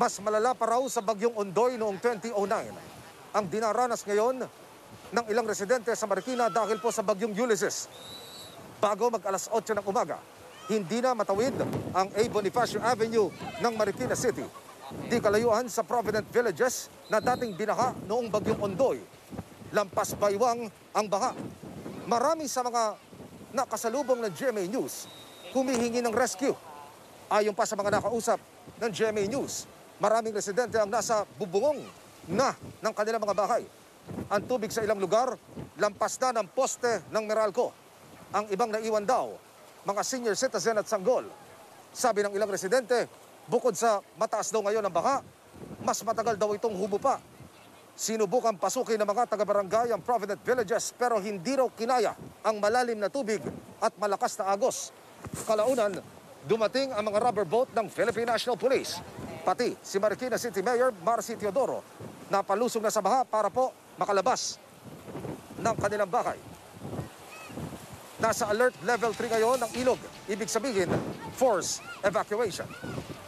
Mas malala pa raw sa bagyong Ondoy noong 2009 ang dinaranas ngayon ng ilang residente sa Marikina dahil po sa bagyong Ulysses. Bago mag alas 8 ng umaga, hindi na matawid ang A. Bonifacio Avenue ng Marikina City. Di kalayuan sa Provident Villages na dating binaha noong bagyong Ondoy. Lampas baywang ang baha. Marami sa mga nakasalubong ng GMA News humihingi ng rescue. Ayon pa sa mga nakausap ng GMA News, Maraming residente ang nasa bubungong na ng kanilang mga bahay. Ang tubig sa ilang lugar, lampas na ng poste ng Meralco. Ang ibang naiwan daw, mga senior citizen at sanggol. Sabi ng ilang residente, bukod sa mataas daw ngayon ang baka, mas matagal daw itong hubo pa. Sinubukan pasukin ng mga taga-barangay ang Provident Villages pero hindi raw kinaya ang malalim na tubig at malakas na agos. Kalaunan, dumating ang mga rubber boat ng Philippine National Police pati si Marikina City Mayor Marcy Teodoro na palusong na sa baha para po makalabas ng kanilang bahay. Nasa alert level 3 ngayon ang ilog, ibig sabihin force evacuation.